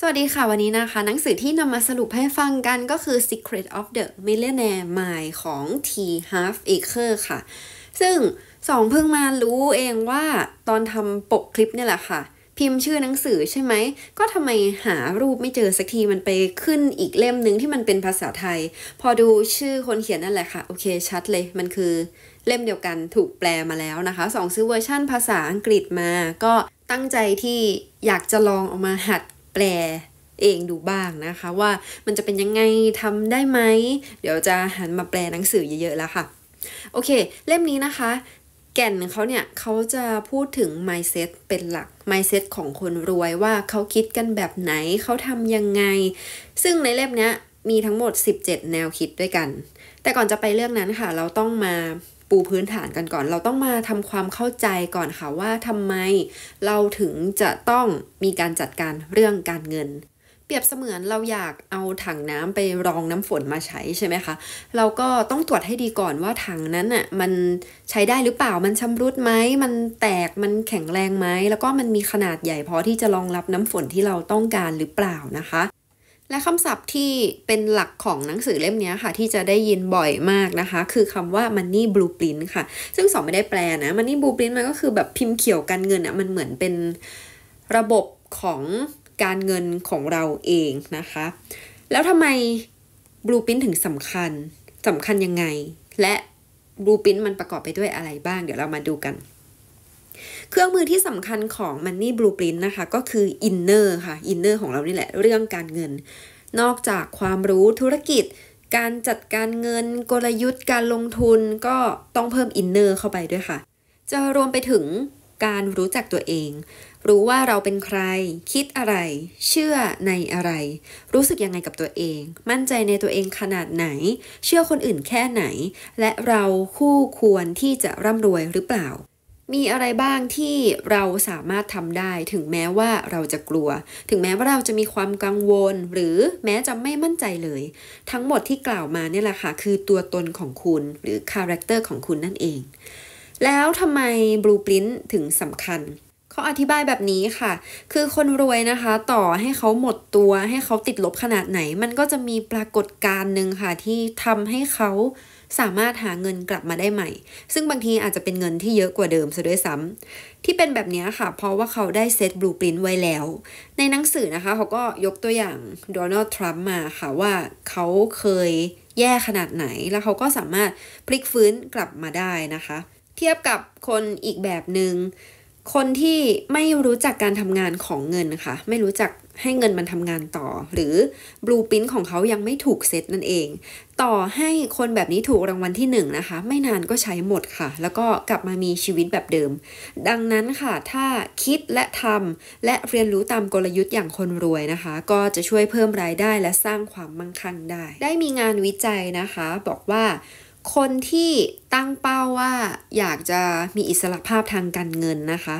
สวัสดีค่ะ วันนี้นะคะหนังสือที่นำมาสรุปให้ฟังกันก็คือ Secret of the Millionaire Mind ของ T. Half Acre ค่ะ ซึ่งสองเพิ่งมารู้เองว่าตอนทำปกคลิปเนี่ยแหละค่ะ พิมพ์ชื่อหนังสือใช่ไหม ก็ทำไมหารูปไม่เจอสักทีมันไปขึ้นอีกเล่มหนึ่งที่มันเป็นภาษาไทย พอดูชื่อคนเขียนนั่นแหละค่ะ โอเคชัดเลยมันคือเล่มเดียวกันถูกแปลมาแล้วนะคะสองซื้อเวอร์ชั่นภาษาอังกฤษมา ก็ตั้งใจที่อยากจะลองออกมาหัดแปลเองดูบ้างนะคะว่ามันจะเป็นยังไงทำได้ไหม เดี๋ยวจะหันมาแปลหนังสือเยอะๆแล้วค่ะ โอเคเล่มนี้นะคะ แก่นเขาเนี่ยเขาจะพูดถึง mindset เป็นหลัก mindset ของคนรวยว่าเขาคิดกันแบบไหนเขาทำยังไง ซึ่งในเล่มนี้มีทั้งหมด 17 แนวคิดด้วยกัน แต่ก่อนจะไปเรื่องนั้นค่ะ เราต้องมาปูพื้นฐานกันก่อน เราต้องมาทำความเข้าใจก่อนค่ะว่าทำไมเราถึงจะต้องมีการจัดการเรื่องการเงิน เปรียบเสมือนเราอยากเอาถังน้ำไปรองน้ำฝนมาใช้ใช่ไหมคะเราก็ต้องตรวจให้ดีก่อนว่าถังนั้นน่ะมันใช้ได้หรือเปล่ามันชำรุดไหมมันแตกมันแข็งแรงไหมแล้วก็มันมีขนาดใหญ่พอที่จะรองรับน้ำฝนที่เราต้องการหรือเปล่านะคะและคำศัพท์ที่เป็นหลักของหนังสือเล่มนี้ค่ะ ที่จะได้ยินบ่อยมากนะคะ คือคำว่า money blueprint ค่ะ ซึ่งสองไม่ได้แปลนะ money blueprint มันก็คือแบบพิมพ์เขียวการเงินอะ่ะมันเหมือนเป็นระบบของการเงินของเราเองนะคะ แล้วทำไม blueprint ถึงสำคัญสำคัญยังไง และ blueprint มันประกอบไปด้วยอะไรบ้างเดี๋ยวเรามาดูกันเครื่องมือที่สำคัญของ Money Blueprint นะคะ ก็คือ Inner ค่ะ Inner ของเรานี่แหละเรื่องการเงิน นอกจากความรู้ธุรกิจ การจัดการเงิน กลยุทธ์การลงทุนก็ต้องเพิ่ม Inner เข้าไปด้วยค่ะ จะรวมไปถึงการรู้จักตัวเอง รู้ว่าเราเป็นใครคิดอะไร เชื่อในอะไร รู้สึกยังไงกับตัวเอง มั่นใจในตัวเองขนาดไหน เชื่อคนอื่นแค่ไหน และเราคู่ควรที่จะร่ำรวยหรือเปล่ามีอะไรบ้างที่เราสามารถทำได้ ถึงแม้ว่าเราจะกลัว ถึงแม้ว่าเราจะมีความกังวล หรือแม้จะไม่มั่นใจเลย ทั้งหมดที่กล่าวมาเนี่ยแหละค่ะ คือตัวตนของคุณ หรือคาแรคเตอร์ของคุณนั่นเอง แล้วทำไมบลูปรินต์ถึงสำคัญเขาอธิบายแบบนี้ค่ะ คือคนรวยนะคะ ต่อให้เขาหมดตัว ให้เขาติดลบขนาดไหน มันก็จะมีปรากฏการณ์หนึ่งค่ะที่ทำให้เขาสามารถหาเงินกลับมาได้ใหม่ ซึ่งบางทีอาจจะเป็นเงินที่เยอะกว่าเดิมซะด้วยซ้ำ ที่เป็นแบบนี้ค่ะ เพราะว่าเขาได้เซตบลูปรินต์ไว้แล้ว ในหนังสือนะคะ เขาก็ยกตัวอย่างโดนัลด์ทรัมป์มาค่ะว่าเขาเคยแย่ขนาดไหน แล้วเขาก็สามารถพลิกฟื้นกลับมาได้นะคะ เทียบกับคนอีกแบบหนึง่ง คนที่ไม่รู้จักการทำงานของเงินนะคะ ไม่รู้จักให้เงินมันทำงานต่อ หรือบลูปินของเขายังไม่ถูกเซตนั่นเอง ต่อให้คนแบบนี้ถูกรางวัลที่1นนะคะ ไม่นานก็ใช้หมดค่ะ แล้วก็กลับมามีชีวิตแบบเดิม ดังนั้นค่ะ ถ้าคิดและทำและเรียนรู้ตามกลยุทธ์อย่างคนรวยนะคะ ก็จะช่วยเพิ่มรายได้และสร้างความมั่งคั่งได้ ได้มีงานวิจัยนะคะ บอกว่า คนที่ตั้งเป้าว่า อยากจะมีอิสระภาพทางการเงินนะคะ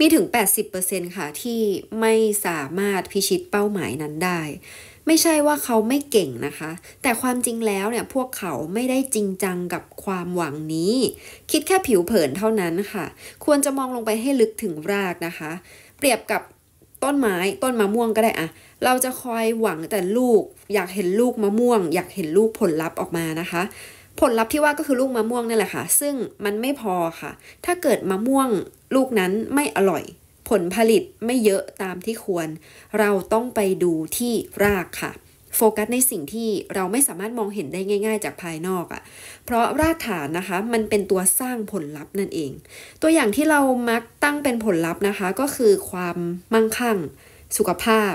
มีถึง 80%ค่ะ ที่ไม่สามารถพิชิตเป้าหมายนั้นได้ ไม่ใช่ว่าเขาไม่เก่งนะคะ แต่ความจริงแล้วเนี่ย พวกเขาไม่ได้จริงจังกับความหวังนี้ คิดแค่ผิวเผินเท่านั้นค่ะ ควรจะมองลงไปให้ลึกถึงรากนะคะ เปรียบกับต้นไม้ ต้นมะม่วงก็ได้อะ เราจะคอยหวังแต่ลูก อยากเห็นลูกมะม่วง อยากเห็นลูกผลลัพธ์ออกมานะคะผลลัพธ์ที่ว่าก็คือลูกมะม่วงนั่นแหละค่ะ ซึ่งมันไม่พอค่ะ ถ้าเกิดมะม่วงลูกนั้นไม่อร่อย ผลผลิตไม่เยอะตามที่ควร เราต้องไปดูที่รากค่ะ โฟกัสในสิ่งที่เราไม่สามารถมองเห็นได้ง่าย ๆ จากภายนอกอะ่ะ เพราะรากฐานนะคะมันเป็นตัวสร้างผลลัพธ์นั่นเอง ตัวอย่างที่เรามักตั้งเป็นผลลัพธ์นะคะ ก็คือความมั่งคั่งสุขภาพ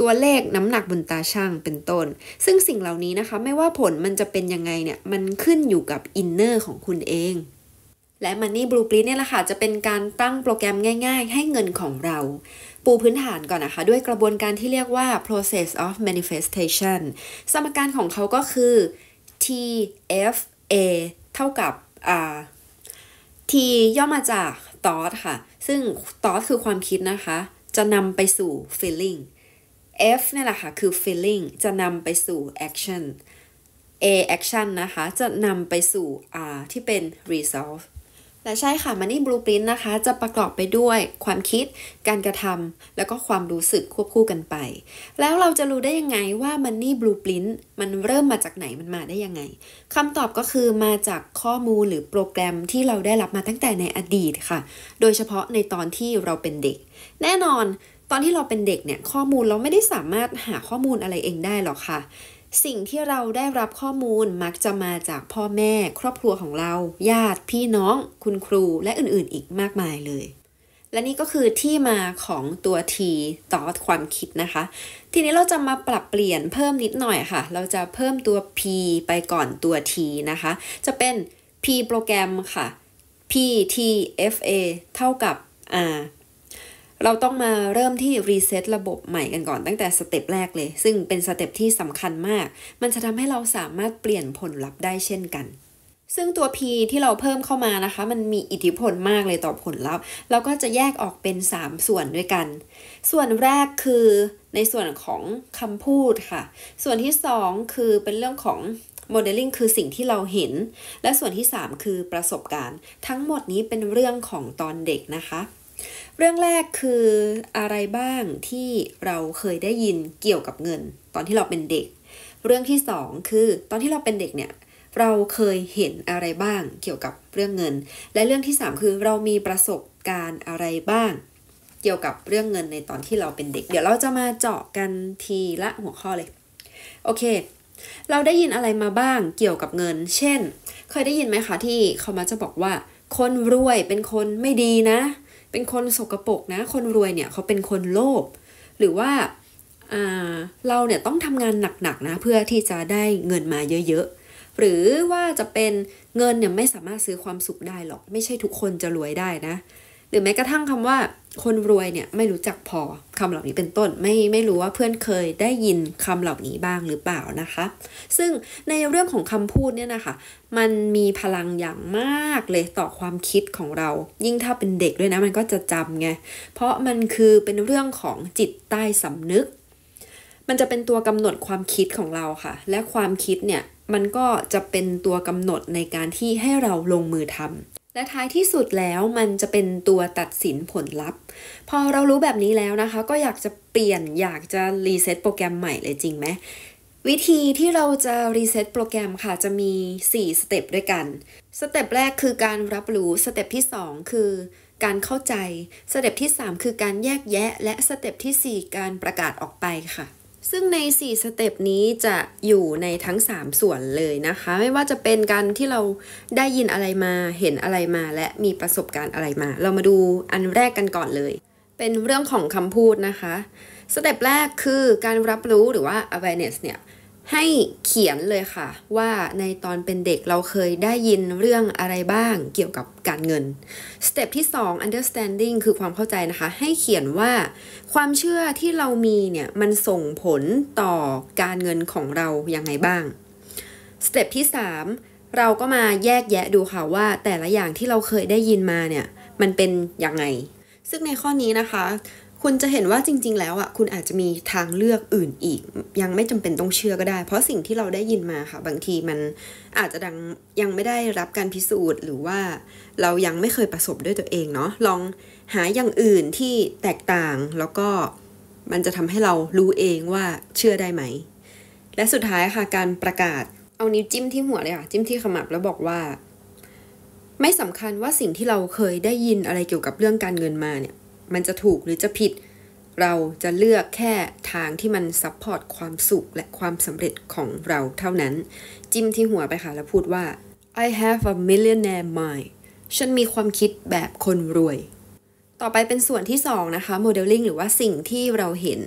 ตัวเลขน้ำหนักบนตาช่างเป็นต้น ซึ่งสิ่งเหล่านี้นะคะ ไม่ว่าผลมันจะเป็นยังไงเนี่ย มันขึ้นอยู่กับอินเนอร์ของคุณเอง และ Money Blueprint เนี่ยแหละค่ะ จะเป็นการตั้งโปรแกรมง่าย ๆ ให้เงินของเรา ปูพื้นฐานก่อนนะคะ ด้วยกระบวนการที่เรียกว่า process of manifestation สมการของเขาก็คือ TFA เท่ากับ R T ย่อมาจาก thought ค่ะ ซึ่ง thought คือความคิดนะคะ จะนำไปสู่ feeling F เนี่ยแหละค่ะคือ feeling จะนำไปสู่ action A action นะคะจะนำไปสู่ R ที่เป็น resolve และใช่ค่ะมันนี่ blueprint นะคะ จะประกอบไปด้วยความคิด การกระทำแล้วก็ความรู้สึกควบคู่กันไป แล้วเราจะรู้ได้ยังไงว่ามันนี่ blueprint มันเริ่มมาจากไหนมันมาได้ยังไงคำตอบก็คือมาจากข้อมูลหรือโปรแกรมที่เราได้รับมาตั้งแต่ในอดีตค่ะ โดยเฉพาะในตอนที่เราเป็นเด็ก แน่นอนตอนที่เราเป็นเด็กเนี่ยข้อมูลเราไม่ได้สามารถหาข้อมูลอะไรเองได้หรอกค่ะสิ่งที่เราได้รับข้อมูลมักจะมาจากพ่อแม่ ครอบครัวของเราญาติพี่น้องคุณครูและอื่นๆอีกมากมายเลย และนี่ก็คือที่มาของตัว T ต่อความคิดนะคะทีนี้เราจะมาปรับเปลี่ยนเพิ่มนิดหน่อยค่ะ เราจะเพิ่มตัว P ไปก่อนตัว T นะคะ จะเป็น P โปรแกรมค่ะ P T F A เท่ากับ R เราต้องมาเริ่มที่รีเซ็ตระบบใหม่กันก่อนตั้งแต่สเต็ปแรกเลย ซึ่งเป็นสเต็ปที่สำคัญมาก มันจะทำให้เราสามารถเปลี่ยนผลลัพธ์ได้เช่นกัน ซึ่งตัว P ที่เราเพิ่มเข้ามานะคะ มันมีอิทธิพลมากเลยต่อผลลัพธ์ เราก็จะแยกออกเป็น 3 ส่วนด้วยกัน ส่วนแรกคือในส่วนของคำพูดค่ะ ส่วนที่ 2 คือเป็นเรื่องของโมเดลลิ่งคือสิ่งที่เราเห็น และส่วนที่ 3 คือประสบการณ์ ทั้งหมดนี้เป็นเรื่องของตอนเด็กนะคะเรื่องแรกคืออะไรบ้างที่เราเคยได้ยินเกี่ยวกับเงินตอนที่เราเป็นเด็ก เรื่องที่สองคือตอนที่เราเป็นเด็กเนี่ย เราเคยเห็นอะไรบ้างเกี่ยวกับเรื่องเงิน และเรื่องที่สามคือเรามีประสบการณ์อะไรบ้าง เกี่ยวกับเรื่องเงินในตอนที่เราเป็นเด็ก เดี๋ยวเราจะมาเจาะกันทีละหัวข้อเลย โอเค เราได้ยินอะไรมาบ้างเกี่ยวกับเงิน เช่น เคยได้ยินไหมคะที่เขามาจะบอกว่า คนรวยเป็นคนไม่ดีนะเป็นคนสกรปรกนะ คนรวยเนี่ย เขาเป็นคนโลภหรือว่าเราเนี่ย ต้องทำงานหนักๆนะ เพื่อที่จะได้เงินมาเยอะๆ หรือว่าจะเป็นเงินเนี่ย ไม่สามารถซื้อความสุขได้หรอก ไม่ใช่ทุกคนจะรวยได้นะหรือแม้กระทั่งคำว่าคนรวยเนี่ยไม่รู้จักพอคำเหล่านี้เป็นต้น ไม่ไม่รู้ว่าเพื่อนเคยได้ยินคำเหล่านี้บ้างหรือเปล่านะคะ ซึ่งในเรื่องของคำพูดเนี่ยนะคะมันมีพลังอย่างมากเลยต่อความคิดของเรา ยิ่งถ้าเป็นเด็กด้วยนะมันก็จะจำไงเพราะมันคือเป็นเรื่องของจิตใต้สำนึก มันจะเป็นตัวกำหนดความคิดของเราค่ะ และความคิดเนี่ยมันก็จะเป็นตัวกำหนดในการที่ให้เราลงมือทำและท้ายที่สุดแล้วมันจะเป็นตัวตัดสินผลลัพธ์ พอเรารู้แบบนี้แล้วนะคะ ก็อยากจะเปลี่ยนอยากจะรีเซ็ตโปรแกรมใหม่เลยจริงไหมวิธีที่เราจะรีเซ็ตโปรแกรมค่ะจะมี4สเต็ปด้วยกันสเต็ปแรกคือการรับรู้สเต็ปที่2 คือการเข้าใจสเต็ปที่3 คือการแยกแยะและสเต็ปที่4 การประกาศออกไปค่ะซึ่งใน 4 สเต็ปนี้จะอยู่ในทั้ง 3 ส่วนเลยนะคะ ไม่ว่าจะเป็นการที่เราได้ยินอะไรมา เห็นอะไรมา และมีประสบการณ์อะไรมา เรามาดูอันแรกกันก่อนเลย เป็นเรื่องของคำพูดนะคะ สเต็ปแรกคือการรับรู้หรือว่า awareness เนี่ยให้เขียนเลยค่ะ ว่าในตอนเป็นเด็กเราเคยได้ยินเรื่องอะไรบ้างเกี่ยวกับการเงินสเต็ปที่2 understanding คือความเข้าใจนะคะ ให้เขียนว่าความเชื่อที่เรามีเนี่ยมันส่งผลต่อการเงินของเรายังไงบ้างสเต็ปที่3 เราก็มาแยกแยะดูค่ะว่าแต่ละอย่างที่เราเคยได้ยินมาเนี่ยมันเป็นยังไง ซึ่งในข้อนี้นะคะคุณจะเห็นว่าจริงๆ แล้วอ่ะคุณอาจจะมีทางเลือกอื่นอีก ยังไม่จำเป็นต้องเชื่อก็ได้ เพราะสิ่งที่เราได้ยินมาค่ะบางทีมันอาจจะดังยังไม่ได้รับการพิสูจน์ หรือว่าเรายังไม่เคยประสบด้วยตัวเองเนาะลองหาอย่างอื่นที่แตกต่างแล้วก็มันจะทำให้เรารู้เองว่าเชื่อได้ไหม และสุดท้ายค่ะการประกาศเอานิ้วจิ้มที่หัวเลยค่ะจิ้มที่ขมับแล้วบอกว่า ไม่สำคัญว่าสิ่งที่เราเคยได้ยินอะไรเกี่ยวกับเรื่องการเงินมาเนี่ยมันจะถูกหรือจะผิด เราจะเลือกแค่ทางที่มันซัพพอร์ตความสุขและความสำเร็จของเราเท่านั้น จิ้มที่หัวไปค่ะแล้วพูดว่า I have a millionaire mind ฉันมีความคิดแบบคนรวย ต่อไปเป็นส่วนที่สองนะคะ modeling หรือว่าสิ่งที่เราเห็น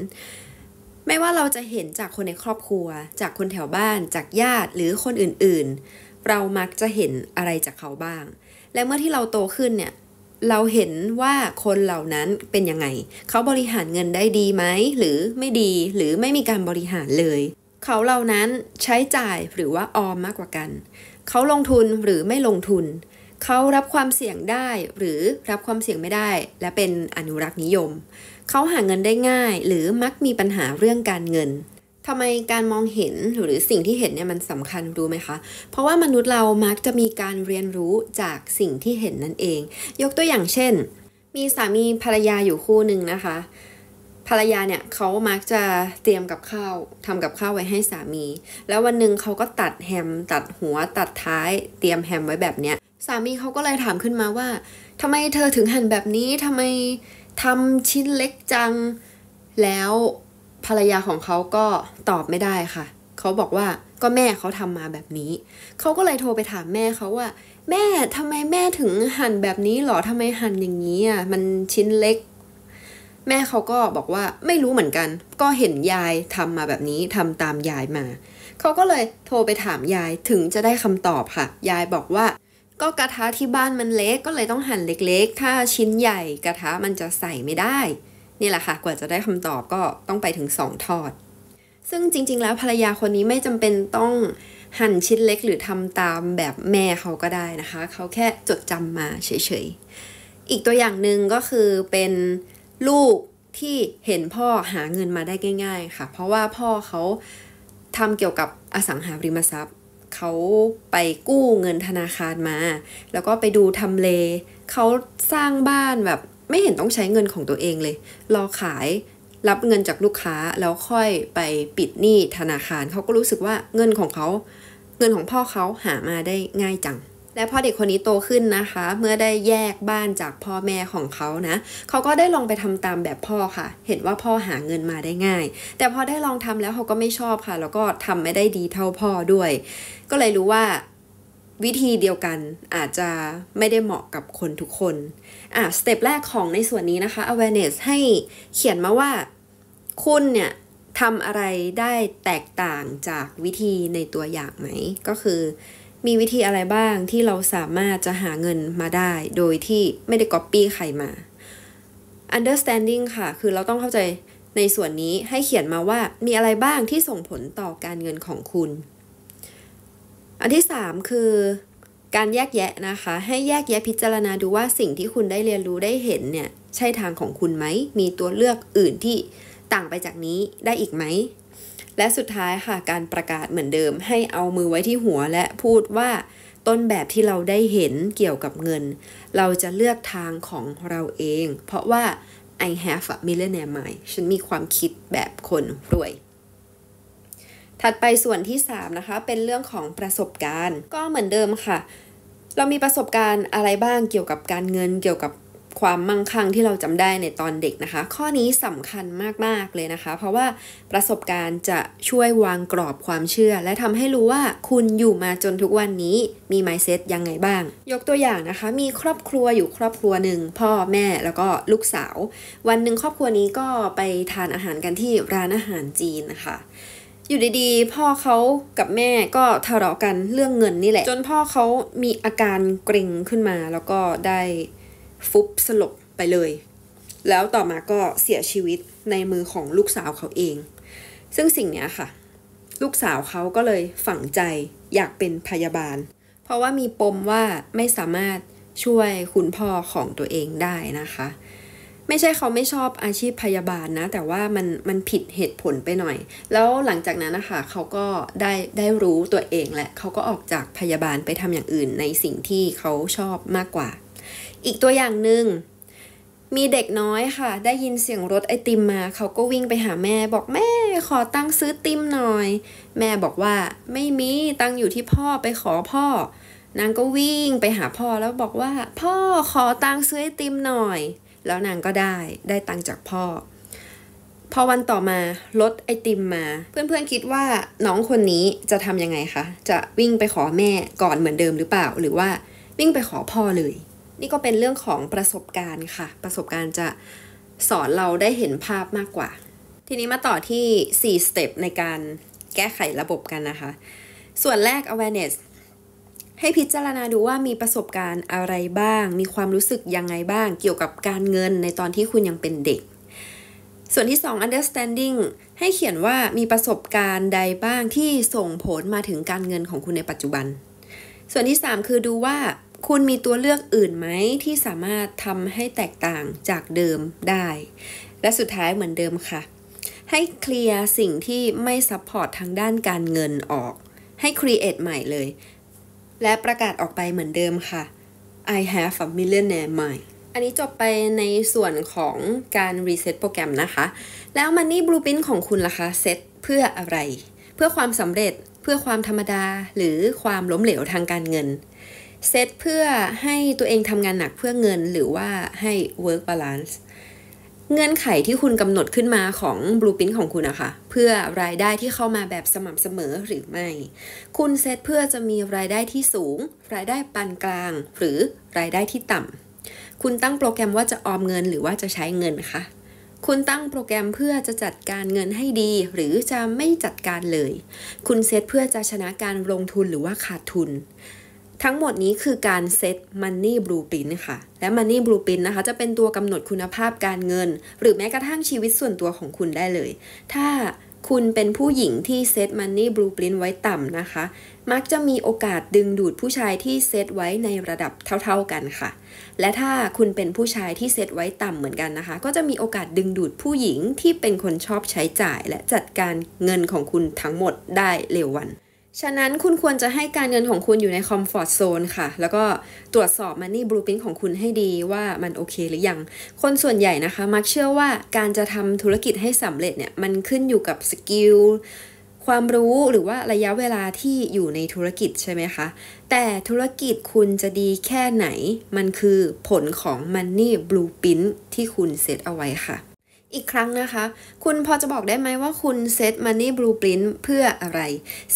ไม่ว่าเราจะเห็นจากคนในครอบครัว จากคนแถวบ้าน จากญาติหรือคนอื่นๆ เรามักจะเห็นอะไรจากเขาบ้าง และเมื่อที่เราโตขึ้นเนี่ยเราเห็นว่าคนเหล่านั้นเป็นยังไง เขาบริหารเงินได้ดีไหม หรือไม่ดี หรือไม่มีการบริหารเลย เขาเหล่านั้นใช้จ่ายหรือว่าออมมากกว่ากัน เขาลงทุนหรือไม่ลงทุน เขารับความเสี่ยงได้หรือรับความเสี่ยงไม่ได้ และเป็นอนุรักษ์นิยม เขาหาเงินได้ง่าย หรือมักมีปัญหาเรื่องการเงินทำไมการมองเห็นหรือสิ่งที่เห็นเนี่ยมันสำคัญรู้ไหมคะ เพราะว่ามนุษย์เรามักจะมีการเรียนรู้จากสิ่งที่เห็นนั่นเอง ยกตัวอย่างเช่นมีสามีภรรยาอยู่คู่หนึ่งนะคะ ภรรยาเนี่ยเขามักจะเตรียมกับข้าวทำกับข้าวไว้ให้สามี แล้ววันหนึ่งเขาก็ตัดแฮมตัดหัวตัดท้าย เตรียมแฮมไว้แบบเนี้ยสามีเขาก็เลยถามขึ้นมาว่าทำไมเธอถึงหั่นแบบนี้ทำไมทำชิ้นเล็กจังแล้วภรรยาของเขาก็ตอบไม่ได้ค่ะ เขาบอกว่าก็แม่เขาทำมาแบบนี้ เขาก็เลยโทรไปถามแม่เขาว่า แม่ทำไมแม่ถึงหั่นแบบนี้หรอทำไมหั่นอย่างนี้อ่ะมันชิ้นเล็ก แม่เขาก็บอกว่าไม่รู้เหมือนกัน ก็เห็นยายทำมาแบบนี้ทำตามยายมา เขาก็เลยโทรไปถามยายถึงจะได้คำตอบค่ะ ยายบอกว่า ก็กระทะที่บ้านมันเล็ก ก็เลยต้องหั่นเล็กๆ ถ้าชิ้นใหญ่กระทะมันจะใส่ไม่ได้นี่แหละค่ะกว่าจะได้คำตอบก็ต้องไปถึง 2 ทอด ซึ่งจริงๆ แล้วภรรยาคนนี้ไม่จำเป็นต้องหั่นชิ้นเล็กหรือทำตามแบบแม่เขาก็ได้นะคะ เขาแค่จดจำมาเฉย ๆ อีกตัวอย่างหนึ่งก็คือเป็นลูกที่เห็นพ่อหาเงินมาได้ง่าย ๆ ค่ะ เพราะว่าพ่อเขาทำเกี่ยวกับอสังหาริมทรัพย์เขาไปกู้เงินธนาคารมา แล้วก็ไปดูทำเลเขาสร้างบ้านแบบไม่เห็นต้องใช้เงินของตัวเองเลย รอขายรับเงินจากลูกค้าแล้วค่อยไปปิดหนี้ธนาคาร เขาก็รู้สึกว่าเงินของเขาเงินของพ่อเขาหามาได้ง่ายจัง และพอเด็กคนนี้โตขึ้นนะคะ เมื่อได้แยกบ้านจากพ่อแม่ของเขานะเขาก็ได้ลองไปทำตามแบบพ่อค่ะ เห็นว่าพ่อหาเงินมาได้ง่าย แต่พอได้ลองทำแล้วเขาก็ไม่ชอบค่ะ แล้วก็ทำไม่ได้ดีเท่าพ่อด้วย ก็เลยรู้ว่าวิธีเดียวกันอาจจะไม่ได้เหมาะกับคนทุกคน อ่ะสเต็ปแรกของในส่วนนี้นะคะ awareness ให้เขียนมาว่าคุณเนี่ยทำอะไรได้แตกต่างจากวิธีในตัวอย่างไหม ก็คือ มีวิธีอะไรบ้างที่เราสามารถจะหาเงินมาได้ โดยที่ไม่ได้ก๊อปปี้ใครมา understanding ค่ะ คือเราต้องเข้าใจในส่วนนี้ให้เขียนมาว่ามีอะไรบ้างที่ส่งผลต่อการเงินของคุณอันที่ 3 คือการแยกแยะนะคะ ให้แยกแยะพิจารณาดูว่าสิ่งที่คุณได้เรียนรู้ได้เห็นเนี่ย ใช่ทางของคุณไหม มีตัวเลือกอื่นที่ต่างไปจากนี้ได้อีกไหม และสุดท้ายค่ะ การประกาศเหมือนเดิมให้เอามือไว้ที่หัวและพูดว่าต้นแบบที่เราได้เห็นเกี่ยวกับเงิน เราจะเลือกทางของเราเอง เพราะว่า I have a millionaire mind ฉันมีความคิดแบบคนรวยถัดไปส่วนที่3นะคะเป็นเรื่องของประสบการณ์ก็เหมือนเดิมค่ะ เรามีประสบการณ์อะไรบ้างเกี่ยวกับการเงินเกี่ยวกับความมั่งคั่งที่เราจำได้ในตอนเด็กนะคะ ข้อนี้สำคัญมาก ๆ เลยนะคะ เพราะว่าประสบการณ์จะช่วยวางกรอบความเชื่อ และทำให้รู้ว่าคุณอยู่มาจนทุกวันนี้มีไมเซ็ตยังไงบ้าง ยกตัวอย่างนะคะ มีครอบครัวอยู่ครอบครัวหนึ่งพ่อแม่แล้วก็ลูกสาว วันหนึ่งครอบครัวนี้ก็ไปทานอาหารกันที่ร้านอาหารจีนนะคะอยู่ดีๆ พ่อเขากับแม่ก็ทะเลาะกันเรื่องเงินนี่แหละ จนพ่อเขามีอาการเกร็งขึ้นมา แล้วก็ได้ฟุบสลบไปเลย แล้วต่อมาก็เสียชีวิตในมือของลูกสาวเขาเอง ซึ่งสิ่งนี้ค่ะ ลูกสาวเขาก็เลยฝังใจอยากเป็นพยาบาล เพราะว่ามีปมว่าไม่สามารถช่วยคุณพ่อของตัวเองได้นะคะไม่ใช่เขาไม่ชอบอาชีพพยาบาลนะ แต่ว่ามันมันผิดเหตุผลไปหน่อย แล้วหลังจากนั้นนะคะเขาก็ได้ได้รู้ตัวเองและเขาก็ออกจากพยาบาลไปทำอย่างอื่น ในสิ่งที่เขาชอบมากกว่า อีกตัวอย่างหนึ่งมีเด็กน้อยค่ะ ได้ยินเสียงรถไอติมมา เขาก็วิ่งไปหาแม่บอกแม่ขอตังซื้อติมหน่อย แม่บอกว่าไม่มีตังอยู่ที่พ่อไปขอพ่อนางก็วิ่งไปหาพ่อแล้วบอกว่า พ่อขอตังค์ซื้อไอติมหน่อยแล้วนางก็ได้ได้ตังจากพ่อ พอวันต่อมารถไอติมมา เพื่อนๆคิดว่าน้องคนนี้จะทำยังไงคะ จะวิ่งไปขอแม่ก่อนเหมือนเดิมหรือเปล่าหรือว่า วิ่งไปขอพ่อเลย นี่ก็เป็นเรื่องของประสบการณ์ค่ะ ประสบการณ์จะสอนเราได้เห็นภาพมากกว่า ทีนี้มาต่อที่4สเต็ปในการแก้ไขระบบกันนะคะ ส่วนแรก awareness ให้พิจารณาดูว่ามีประสบการณ์อะไรบ้าง มีความรู้สึกยังไงบ้างเกี่ยวกับการเงินในตอนที่คุณยังเป็นเด็ก ส่วนที่ 2 understanding ให้เขียนว่ามีประสบการณ์ใดบ้างที่ส่งผลมาถึงการเงินของคุณในปัจจุบัน ส่วนที่ 3 คือดูว่า คุณมีตัวเลือกอื่นไหม ที่สามารถทำให้แตกต่างจากเดิมได้ และสุดท้ายเหมือนเดิมค่ะ ให้เคลียร์สิ่งที่ไม่ซัพพอร์ตทางด้านการเงินออก ให้ครีเอทใหม่เลยและประกาศออกไปเหมือนเดิมค่ะ I have a millionaire mind อันนี้จบไปในส่วนของการรีเซ็ตโปรแกรมนะคะ แล้วมันนี่บลูพินของคุณล่ะคะ เซ็ตเพื่ออะไร เพื่อความสำเร็จ เพื่อความธรรมดา หรือความล้มเหลวทางการเงิน เซ็ตเพื่อให้ตัวเองทำงานหนักเพื่อเงิน หรือว่าให้ work balance เงื่อนไขที่คุณกำหนดขึ้นมาของบลูพิ้นของคุณนะคะเพื่อรายได้ที่เข้ามาแบบสม่ำเสมอหรือไม่ คุณเซตเพื่อจะมีรายได้ที่สูง รายได้ปานกลาง หรือรายได้ที่ต่ำคุณตั้งโปรแกรมว่าจะออมเงินหรือว่าจะใช้เงินคะคุณตั้งโปรแกรมเพื่อจะจัดการเงินให้ดีหรือจะไม่จัดการเลย คุณเซตเพื่อจะชนะการลงทุนหรือว่าขาดทุนทั้งหมดนี้คือการเซต Money Blueprint ค่ะและ Money Blueprint นะคะจะเป็นตัวกำหนดคุณภาพการเงิน หรือแม้กระทั่งชีวิตส่วนตัวของคุณได้เลย ถ้าคุณเป็นผู้หญิงที่เซต Money Blueprint ไว้ต่ำนะคะ มักจะมีโอกาสดึงดูดผู้ชายที่เซตไว้ในระดับเท่าๆกันค่ะ และถ้าคุณเป็นผู้ชายที่เซตไว้ต่ำเหมือนกันนะคะ ก็จะมีโอกาสดึงดูดผู้หญิงที่เป็นคนชอบใช้จ่ายและจัดการเงินของคุณทั้งหมดได้เร็ววันฉะนั้นคุณควรจะให้การเงินของคุณอยู่ในคอมฟอร์ทโซนค่ะ แล้วก็ตรวจสอบมันนี่บลูพิ้นของคุณให้ดีว่ามันโอเคหรือยัง คนส่วนใหญ่นะคะมักเชื่อว่าการจะทำธุรกิจให้สำเร็จเนี่ย มันขึ้นอยู่กับสกิลความรู้หรือว่าระยะเวลาที่อยู่ในธุรกิจใช่ไหมคะ แต่ธุรกิจคุณจะดีแค่ไหน มันคือผลของ Money Blueprint ที่คุณเซตเอาไว้ค่ะอีกครั้งนะคะ คุณพอจะบอกได้ไหมว่าคุณเซตมันนี่บลูปรินต์เพื่ออะไร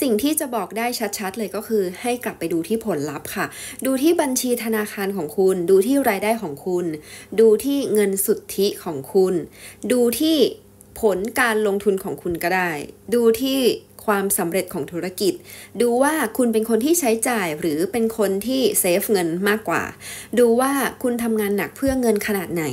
สิ่งที่จะบอกได้ชัดๆเลยก็คือให้กลับไปดูที่ผลลัพธ์ค่ะ ดูที่บัญชีธนาคารของคุณ ดูที่รายได้ของคุณ ดูที่เงินสุทธิของคุณ ดูที่ผลการลงทุนของคุณก็ได้ ดูที่ความสำเร็จของธุรกิจ ดูว่าคุณเป็นคนที่ใช้จ่ายหรือเป็นคนที่เซฟเงินมากกว่า ดูว่าคุณทำงานหนักเพื่อเงินขนาดไหน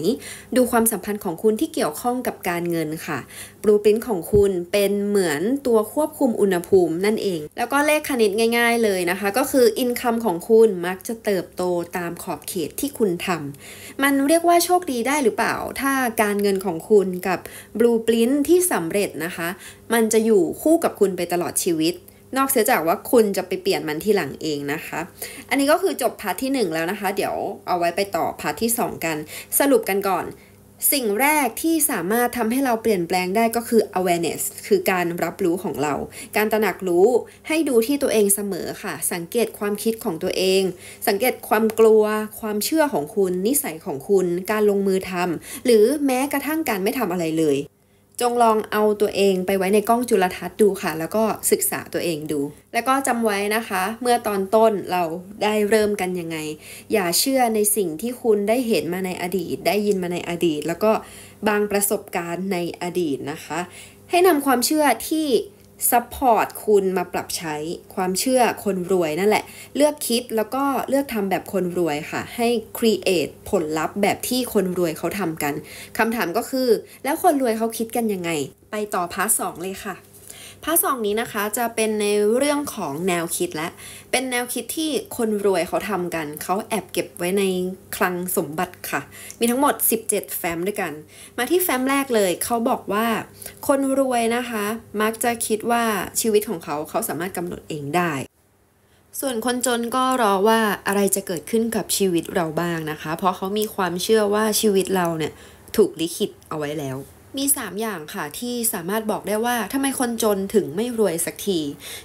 ดูความสัมพันธ์ของคุณที่เกี่ยวข้องกับการเงินค่ะ บลูปรินต์ของคุณเป็นเหมือนตัวควบคุมอุณหภูมินั่นเอง แล้วก็เลขคณิตง่ายๆเลยนะคะ ก็คืออินคัมของคุณมักจะเติบโตตามขอบเขตที่คุณทำมันเรียกว่าโชคดีได้หรือเปล่า ถ้าการเงินของคุณกับบลูปรินต์ที่สำเร็จนะคะ มันจะอยู่คู่กับคุณไปไปตลอดชีวิต นอกเสียจากว่าคุณจะไปเปลี่ยนมันที่หลังเองนะคะ อันนี้ก็คือจบพาร์ทที่ 1 แล้วนะคะเดี๋ยวเอาไว้ไปต่อพาร์ทที่ 2 กัน สรุปกันก่อน สิ่งแรกที่สามารถทำให้เราเปลี่ยนแปลงได้ก็คือ awareness คือการรับรู้ของเรา การตระหนักรู้ให้ดูที่ตัวเองเสมอค่ะ สังเกตความคิดของตัวเอง สังเกตความกลัวความเชื่อของคุณ นิสัยของคุณ การลงมือทำหรือแม้กระทั่งการไม่ทำอะไรเลยจงลองเอาตัวเองไปไว้ในกล้องจุลทรรศน์ดูค่ะ แล้วก็ศึกษาตัวเองดู แล้วก็จำไว้นะคะเมื่อตอนต้นเราได้เริ่มกันยังไงอย่าเชื่อในสิ่งที่คุณได้เห็นมาในอดีต ได้ยินมาในอดีต แล้วก็บางประสบการณ์ในอดีตนะคะ ให้นำความเชื่อที่ซัพพอร์ตคุณมาปรับใช้ความเชื่อคนรวยนั่น แหละ เลือกคิดแล้วก็เลือกทำแบบคนรวยค่ะ ให้ create ผลลัพธ์แบบที่คนรวยเขาทำกันคำถามก็คือแล้วคน รวยเขาคิดกัน ยัง ไง ไปต่อ พาร์ทสองเลยค่ะภาคสองนี้นะคะจะเป็นในเรื่องของแนวคิดและ เป็นแนวคิดที่คนรวยเขาทำกันเขาแอบเก็บไว้ในคลังสมบัติค่ะ มีทั้งหมด 17 แฟ้มด้วยกัน มาที่แฟ้มแรกเลยเขาบอกว่า คนรวยนะคะ มักจะคิดว่าชีวิตของเขาเขาสามารถกำหนดเองได้ ส่วนคนจนก็รอว่าอะไรจะเกิดขึ้นกับชีวิตเราบ้างนะคะ เพราะเขามีความเชื่อว่าชีวิตเราเนี่ยถูกลิขิตเอาไว้แล้วมี 3 อย่างค่ะที่สามารถบอกได้ว่าทำไมคนจนถึงไม่รวยสักที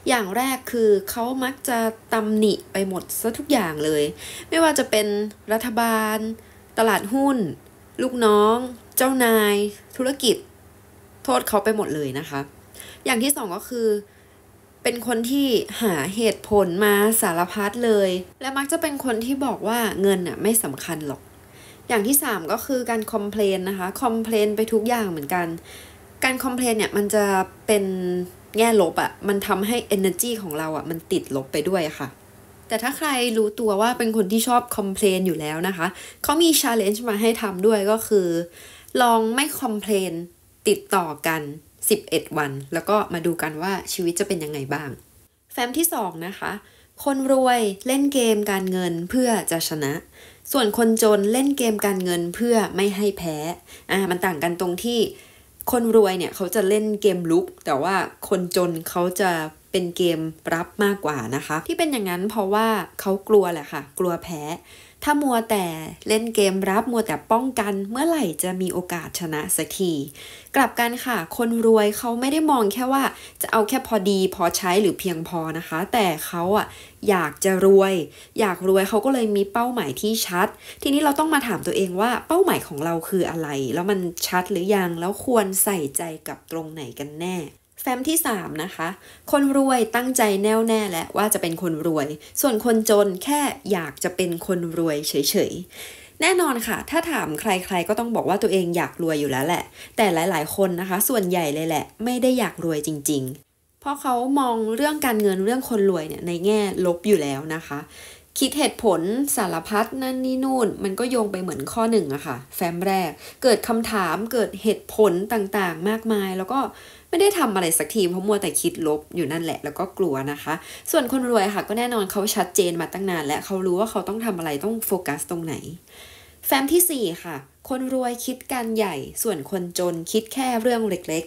อย่างแรกคือเขามักจะตำหนิไปหมดซะทุกอย่างเลย ไม่ว่าจะเป็นรัฐบาล ตลาดหุ้น ลูกน้อง เจ้านาย ธุรกิจ โทษเขาไปหมดเลยนะคะ อย่างที่สองก็คือเป็นคนที่หาเหตุผลมาสารพัดเลย และมักจะเป็นคนที่บอกว่าเงินน่ะไม่สำคัญหรอกอย่างที่3ก็คือการคอมเพลนนะคะคอมเพลนไปทุกอย่างเหมือนกัน การคอมเพลนเนี่ยมันจะเป็นแง่ลบอะ่ะมันทำให้ energy ของเราอะ่ะมันติดลบไปด้วยค่ะ แต่ถ้าใครรู้ตัวว่าเป็นคนที่ชอบคอมเพลนอยู่แล้วนะคะเขามีชาเลนจ์มาให้ทำด้วยก็คือ ลองไม่คอมเพลนติดต่อกัน 11 วัน แล้วก็มาดูกันว่าชีวิตจะเป็นยังไงบ้าง แฟ้มที่2นะคะคนรวยเล่นเกมการเงินเพื่อจะชนะ ส่วนคนจนเล่นเกมการเงินเพื่อไม่ให้แพ้ อ่ามันต่างกันตรงที่คนรวยเนี่ยเขาจะเล่นเกมลุก แต่ว่าคนจนเขาจะเป็นเกมรับมากกว่านะคะ ที่เป็นอย่างนั้นเพราะว่าเขากลัวแหละค่ะ กลัวแพ้ถ้ามัวแต่เล่นเกมรับ มัวแต่ป้องกันเมื่อไหร่จะมีโอกาสชนะสักทีกลับกันค่ะ คนรวยเขาไม่ได้มองแค่ว่าจะเอาแค่พอดีพอใช้หรือเพียงพอนะคะ แต่เขาอ่ะอยากจะรวย อยากรวยเขาก็เลยมีเป้าหมายที่ชัด ทีนี้เราต้องมาถามตัวเองว่าเป้าหมายของเราคืออะไร แล้วมันชัดหรือยัง แล้วควรใส่ใจกับตรงไหนกันแน่แฟ้มที่3นะคะ คนรวยตั้งใจแน่วแน่และว่าจะเป็นคนรวย ส่วนคนจนแค่อยากจะเป็นคนรวยเฉยๆแน่นอนค่ะ ถ้าถามใครๆ ก็ต้องบอกว่าตัวเองอยากรวยอยู่แล้วแหละ แต่หลาย ๆคนนะคะ ส่วนใหญ่เลยแหละไม่ได้อยากรวยจริงๆ เพราะเขามองเรื่องการเงินเรื่องคนรวยเนี่ยในแง่ลบอยู่แล้วนะคะ คิดเหตุผลสารพัดนั่นนี่นู่น มันก็โยงไปเหมือนข้อหนึ่งอะค่ะแฟ้มแรก เกิดคำถาม เกิดเหตุผลต่างๆ มากมายแล้วก็ไม่ได้ทำอะไรสักที เพราะมัวแต่คิดลบอยู่นั่นแหละแล้วก็กลัวนะคะ ส่วนคนรวยค่ะ ก็แน่นอนเขาชัดเจนมาตั้งนานและเขารู้ว่าเขาต้องทำอะไรต้องโฟกัสตรงไหน แฟ้มที่ 4 ค่ะ คนรวยคิดการใหญ่ ส่วนคนจนคิดแค่เรื่องเล็ก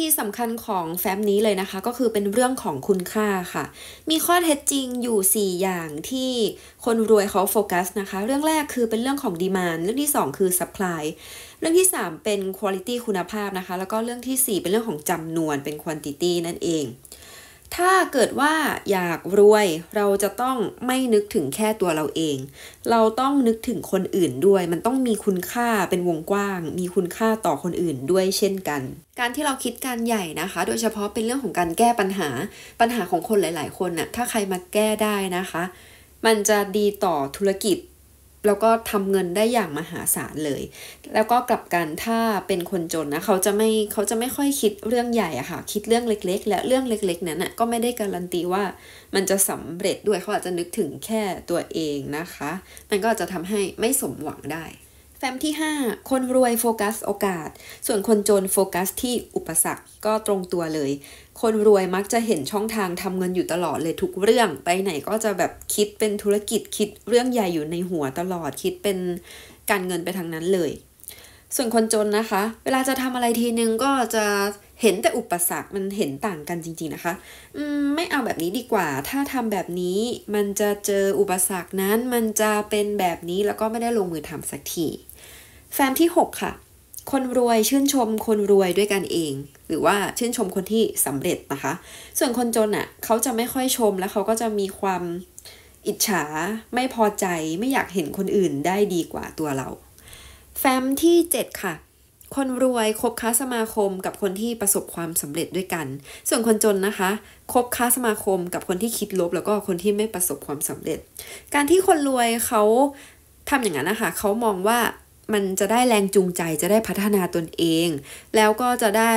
คีย์สำคัญของแฟ้มนี้เลยนะคะก็คือเป็นเรื่องของคุณค่าค่ะ มีข้อเท็จจริงอยู่ 4 อย่างที่คนรวยเขาโฟกัสนะคะ เรื่องแรกคือเป็นเรื่องของดีมานเรื่องที่ 2 คือซัพพลายเรื่องที่ 3 เป็นคุณภาพคุณภาพนะคะ แล้วก็เรื่องที่ 4 เป็นเรื่องของจำนวนเป็นควอนติตี้นั่นเองถ้าเกิดว่าอยากรวยเราจะต้องไม่นึกถึงแค่ตัวเราเอง เราต้องนึกถึงคนอื่นด้วย มันต้องมีคุณค่าเป็นวงกว้าง มีคุณค่าต่อคนอื่นด้วยเช่นกัน การที่เราคิดการใหญ่นะคะ โดยเฉพาะเป็นเรื่องของการแก้ปัญหา ปัญหาของคนหลาย ๆ คนน่ะ ถ้าใครมาแก้ได้นะคะ มันจะดีต่อธุรกิจแล้วก็ทำเงินได้อย่างมหาศาลเลย แล้วก็กลับกันถ้าเป็นคนจนนะเขาจะไม่เขาจะไม่ค่อยคิดเรื่องใหญ่อะค่ะ คิดเรื่องเล็กๆ และเรื่องเล็กๆนั้นอะก็ไม่ได้การันตีว่ามันจะสำเร็จด้วยเขาอาจจะนึกถึงแค่ตัวเองนะคะมันก็จะทำให้ไม่สมหวังได้แฟ้มที่ 5 คนรวยโฟกัสโอกาส ส่วนคนจนโฟกัสที่อุปสรรคก็ตรงตัวเลย คนรวยมักจะเห็นช่องทางทำเงินอยู่ตลอดเลยทุกเรื่อง ไปไหนก็จะแบบคิดเป็นธุรกิจคิดเรื่องใหญ่อยู่ในหัวตลอดคิดเป็นการเงินไปทางนั้นเลย ส่วนคนจนนะคะ เวลาจะทำอะไรทีนึง ก็จะเห็นแต่อุปสรรค มันเห็นต่างกันจริงๆนะคะ อืม ไม่เอาแบบนี้ดีกว่า ถ้าทำแบบนี้มันจะเจออุปสรรคนั้น มันจะเป็นแบบนี้แล้วก็ไม่ได้ลงมือทำสักทีแฟมที่ 6 ค่ะ คนรวยชื่นชม คนรวยด้วยกันเอง หรือว่าชื่นชมคนที่สำเร็จนะคะ ส่วนคนจนอะ่ะ เขาจะไม่ค่อยชมแล้วเขาก็จะมีความอิจฉา ไม่พอใจ ไม่อยากเห็นคนอื่นได้ดีกว่าตัวเรา แฟมที่ 7 ค่ะ คนรวยคบค้าสมาคม กับคนที่ประสบความสำเร็จด้วยกัน ส่วนคนจนนะคะ คบค้าสมาคม กับคนที่คิดลบ แล้วก็คนที่ไม่ประสบความสำเร็จ การที่คนรวยเขาทำอย่างนั้นนะคะ เขามองว่ามันจะได้แรงจูงใจจะได้พัฒนาตนเอง แล้วก็จะได้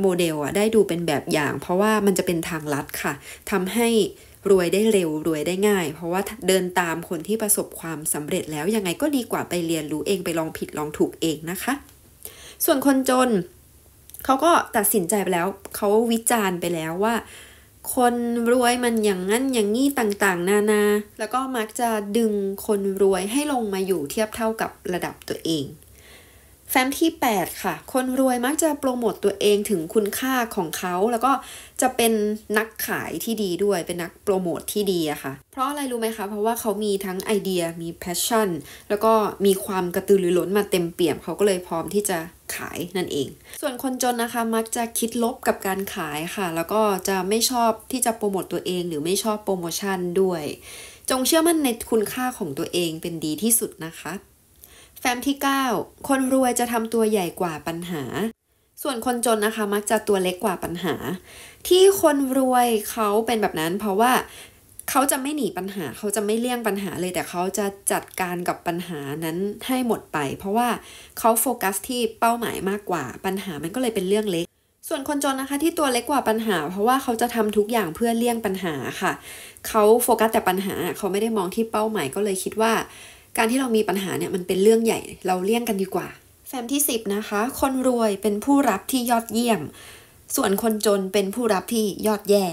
โมเดลอะได้ดูเป็นแบบอย่าง เพราะว่ามันจะเป็นทางลัดค่ะทำให้รวยได้เร็วรวยได้ง่าย เพราะว่าเดินตามคนที่ประสบความสำเร็จแล้วยังไงก็ดีกว่าไปเรียนรู้เองไปลองผิดลองถูกเองนะคะ ส่วนคนจน เขาก็ตัดสินใจไปแล้วเขาวิจารณ์ไปแล้วว่าคนรวยมันอย่างนั้นอย่างนี้ต่างๆ นานา แล้วก็มักจะดึงคนรวยให้ลงมาอยู่เทียบเท่ากับระดับตัวเอง แฟ้มที่ 8 ค่ะคนรวยมักจะโปรโมตตัวเองถึงคุณค่าของเขา แล้วก็จะเป็นนักขายที่ดีด้วยเป็นนักโปรโมตที่ดีอะค่ะ เพราะอะไรรู้ไหมคะเพราะว่าเขามีทั้งไอเดียมีแพชชั่นแล้วก็มีความกระตือรือร้นมาเต็มเปี่ยมเขาก็เลยพร้อมที่จะขายนั่นเอง ส่วนคนจนนะคะมักจะคิดลบกับการขาย ค่ะแล้วก็จะไม่ชอบที่จะโปรโมตตัวเอง หรือไม่ชอบโปรโมชั่นด้วย จงเชื่อมั่นในคุณค่าของตัวเองเป็นดีที่สุดนะคะ แฟ้มที่ 9 คนรวยจะทำตัวใหญ่กว่าปัญหา ส่วนคนจนนะคะมักจะตัวเล็กกว่าปัญหา ที่คนรวยเขาเป็นแบบนั้นเพราะว่าเขาจะไม่หนีปัญหา เขาจะไม่เลี่ยงปัญหาเลย แต่เขาจะจัดการกับปัญหานั้นให้หมดไป เพราะว่าเขาโฟกัสที่เป้าหมายมากกว่า ปัญหามันก็เลยเป็นเรื่องเล็ก ส่วนคนจนนะคะที่ตัวเล็กกว่าปัญหา เพราะว่าเขาจะทำทุกอย่างเพื่อเลี่ยงปัญหาค่ะ เขาโฟกัสแต่ปัญหาเขาไม่ได้มองที่เป้าหมายก็เลยคิดว่า การที่เรามีปัญหาเนี่ยมันเป็นเรื่องใหญ่ เราเลี่ยงกันดีกว่าแฟมที่ 10 นะคะ คนรวยเป็นผู้รับที่ยอดเยี่ยม ส่วนคนจนเป็นผู้รับที่ยอดแย่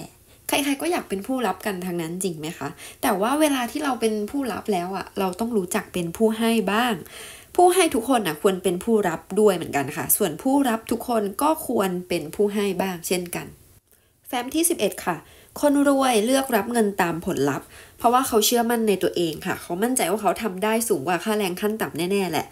ใครๆ ก็อยากเป็นผู้รับกันทางนั้นจริงไหมคะ แต่ว่าเวลาที่เราเป็นผู้รับแล้วอะ่ะ เราต้องรู้จักเป็นผู้ให้บ้าง ผู้ให้ทุกคนอ่ะควรเป็นผู้รับด้วยเหมือนกันค่ะ ส่วนผู้รับทุกคนก็ควรเป็นผู้ให้บ้าง เช่นกัน แฟ้มที่ 11 ค่ะ คนรวยเลือกรับเงินตามผลลัพธ์ เพราะว่าเขาเชื่อมั่นในตัวเองค่ะ เขามั่นใจว่าเขาทำได้สูงกว่าค่าแรงขั้นต่ำแน่ๆแหละ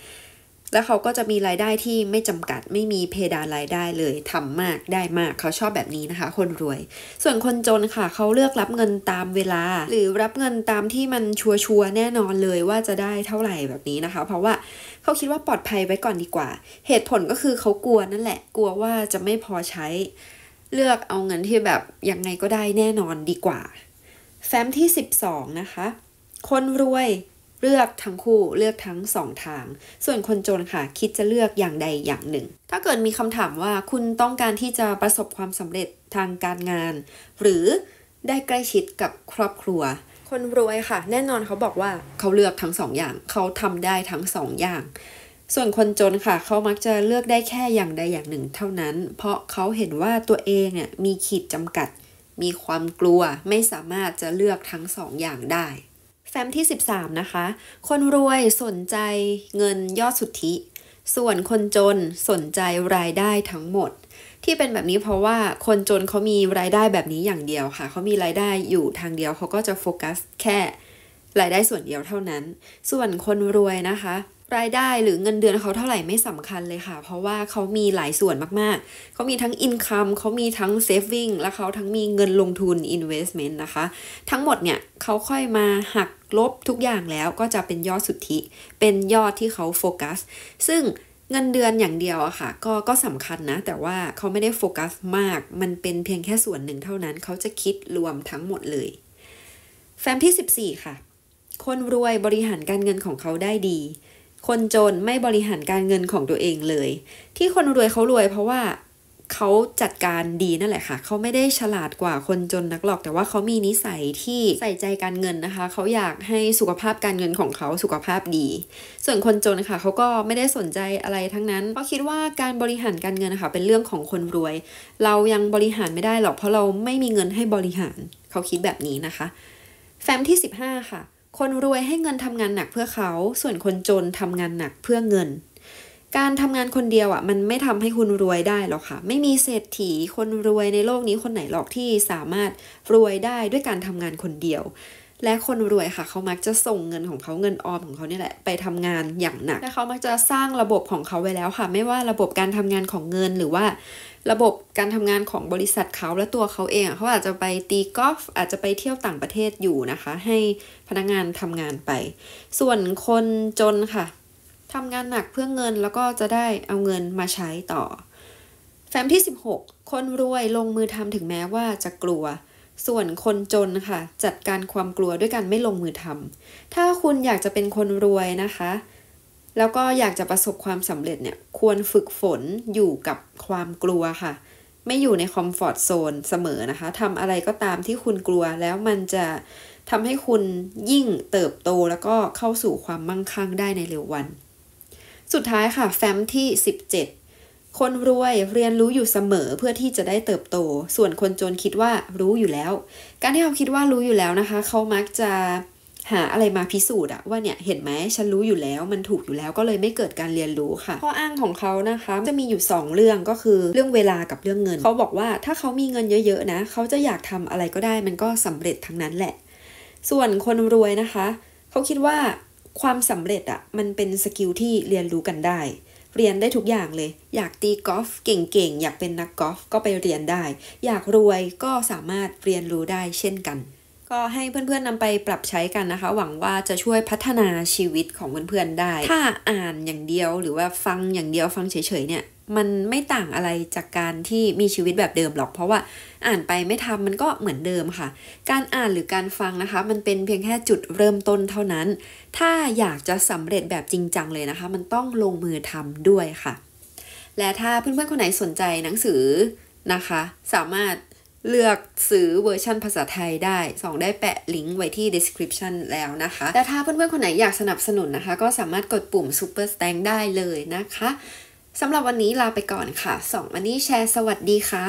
แล้วเขาก็จะมีรายได้ที่ไม่จำกัดไม่มีเพดานรายได้เลย ทำมากได้มากเขาชอบแบบนี้นะคะ คนรวย ส่วนคนจนค่ะ เขาเลือกรับเงินตามเวลา หรือรับเงินตามที่มันชัวชัวแน่นอนเลยว่าจะได้เท่าไหร่แบบนี้นะคะ เพราะว่าเขาคิดว่าปลอดภัยไว้ก่อนดีกว่า เหตุผลก็คือเขากลัวนั่นแหละกลัวว่าจะไม่พอใช้ เลือกเอาเงินที่แบบยังไงก็ได้แน่นอนดีกว่า แฟ้มที่12นะคะคนรวยเลือกทั้งคู่เลือกทั้งสองทาง ส่วนคนจนค่ะคิดจะเลือกอย่างใดอย่างหนึ่ง ถ้าเกิดมีคำถามว่าคุณต้องการที่จะประสบความสำเร็จทางการงาน หรือได้ใกล้ชิดกับครอบครัว คนรวยค่ะแน่นอนเขาบอกว่าเขาเลือกทั้งสองอย่างเขาทำได้ทั้งสองอย่าง ส่วนคนจนค่ะเขามักจะเลือกได้แค่อย่างใดอย่างหนึ่ง เท่านั้น เพราะเขาเห็นว่าตัวเองเนี่ยมีขีดจำกัด มีความกลัวไม่สามารถจะเลือกทั้งสองอย่างได้แฟ้มที่ 13 นะคะ คนรวยสนใจเงินยอดสุทธิ ส่วนคนจนสนใจรายได้ทั้งหมด ที่เป็นแบบนี้เพราะว่าคนจนเขามีรายได้แบบนี้อย่างเดียวค่ะ เขามีรายได้อยู่ทางเดียวเขาก็จะโฟกัสแค่รายได้ส่วนเดียวเท่านั้น ส่วนคนรวยนะคะรายได้หรือเงินเดือนเขาเท่าไหร่ไม่สำคัญเลยค่ะ เพราะว่าเขามีหลายส่วนมากๆเขามีทั้งอินคัมเขามีทั้งซฟวิ่งและเขาทั้งมีเงินลงทุนินเวสเมนต์นะคะ ทั้งหมดเนี่ยเขาค่อยมาหักลบทุกอย่างแล้วก็จะเป็นยอดสุทธิ เป็นยอดที่เขาโฟกัส ซึ่งเงินเดือนอย่างเดียวอะค่ะ ก็ก็สำคัญนะ แต่ว่าเขาไม่ได้โฟกัสมาก มันเป็นเพียงแค่ส่วนหนึ่งเท่านั้น เขาจะคิดรวมทั้งหมดเลย แฟ้มที่ 14 ค่ะ คนรวยบริหารการเงินของเขาได้ดีคนจนไม่บริหารการเงินของตัวเองเลย ที่คนรวยเขารวย เพราะว่าเขาจัดการดีนั่นแหละค่ะเขาไม่ได้ฉลาดกว่าคนจนนักหรอก แต่ว่าเขามีนิสัยที่ใส่ใจการเงินนะคะเขาอยากให้สุขภาพการเงินของเขาสุขภาพดี ส่วนคนจนค่ะเขาก็ไม่ได้สนใจอะไรทั้งนั้น เพราะคิดว่าการบริหารการเงินนะคะเป็นเรื่องของคนรวย เรายังบริหารไม่ได้หรอกเพราะเราไม่มีเงินให้บริหารเขาคิดแบบนี้นะคะ แฟ้มที่15ค่ะคนรวยให้เงินทำงานหนักเพื่อเขา ส่วนคนจนทำงานหนักเพื่อเงิน การทำงานคนเดียวอะ่ะมันไม่ทำให้คุณรวยได้หรอกค่ะ ไม่มีเศรษฐีคนรวยในโลกนี้คนไหนหรอกที่สามารถรวยได้ด้วยการทำงานคนเดียว และคนรวยค่ะเขามักจะส่งเงินของเขาเงินออมของเขาเนี่ยแหละไปทำงานอย่างหนักและเขามักจะสร้างระบบของเขาไว้แล้วค่ะ ไม่ว่าระบบการทำงานของเงินหรือว่าระบบการทำงานของบริษัทเขาและตัวเขาเองเขาอาจจะไปตีกอล์ฟอาจจะไปเที่ยวต่างประเทศอยู่นะคะ ให้พนักงานทำงานไป ส่วนคนจนค่ะทำงานหนักเพื่อเงินแล้วก็จะได้เอาเงินมาใช้ต่อ แฟ้มที่ 16 คนรวยลงมือทำถึงแม้ว่าจะกลัว ส่วนคนจนค่ะจัดการความกลัวด้วยการไม่ลงมือทำถ้าคุณอยากจะเป็นคนรวยนะคะแล้วก็อยากจะประสบความสำเร็จเนี่ยควรฝึกฝนอยู่กับความกลัวค่ะ ไม่อยู่ในคอมฟอร์ตโซนเสมอนะคะทำอะไรก็ตามที่คุณกลัวแล้วมันจะทำให้คุณยิ่งเติบโตแล้วก็เข้าสู่ความมั่งคั่งได้ในเร็ววัน สุดท้ายค่ะแฟ้มที่ 17 คนรวยเรียนรู้อยู่เสมอเพื่อที่จะได้เติบโต ส่วนคนจนคิดว่ารู้อยู่แล้ว การที่เขาคิดว่ารู้อยู่แล้วนะคะ เขามักจะหาอะไรมาพิสูจน์อะว่าเนี่ยเห็นไหมฉันรู้อยู่แล้ว มันถูกอยู่แล้วก็เลยไม่เกิดการเรียนรู้ค่ะข้ออ้างของเขานะคะจะมีอยู่ 2 เรื่องก็คือเรื่องเวลากับเรื่องเงินเขาบอกว่าถ้าเขามีเงินเยอะๆนะเขาจะอยากทำอะไรก็ได้ มันก็สำเร็จทั้งนั้นแหละ ส่วนคนรวยนะคะ เขาคิดว่าความสำเร็จอะมันเป็นสกิลที่เรียนรู้กันได้ เรียนได้ทุกอย่างเลย อยากตีกอล์ฟเก่งๆอยากเป็นนักกอล์ฟก็ไปเรียนได้ อยากรวยก็สามารถเรียนรู้ได้ เช่นกันก็ให้เพื่อนๆนำไปปรับใช้กันนะคะ หวังว่าจะช่วยพัฒนาชีวิตของเพื่อนๆได้ ถ้าอ่านอย่างเดียวหรือว่าฟังอย่างเดียว ฟังเฉย ๆ เนี่ย มันไม่ต่างอะไรจากการที่มีชีวิตแบบเดิมหรอก เพราะว่าอ่านไปไม่ทำมันก็เหมือนเดิมค่ะ การอ่านหรือการฟังนะคะ มันเป็นเพียงแค่จุดเริ่มต้นเท่านั้น ถ้าอยากจะสำเร็จแบบจริงจังเลยนะคะ มันต้องลงมือทำด้วยค่ะ และถ้าเพื่อนๆคนไหนสนใจหนังสือนะคะ สามารถเลือกซื้อเวอร์ชันภาษาไทยได้ สองได้แปะลิงก์ไว้ที่ description แล้วนะคะ แต่ถ้าเพื่อนๆ คนไหนอยากสนับสนุนนะคะ ก็สามารถกดปุ่ม super s t a n k ได้เลยนะคะ สำหรับวันนี้ลาไปก่อนค่ะ สองวันนี้แชร์สวัสดีค่ะ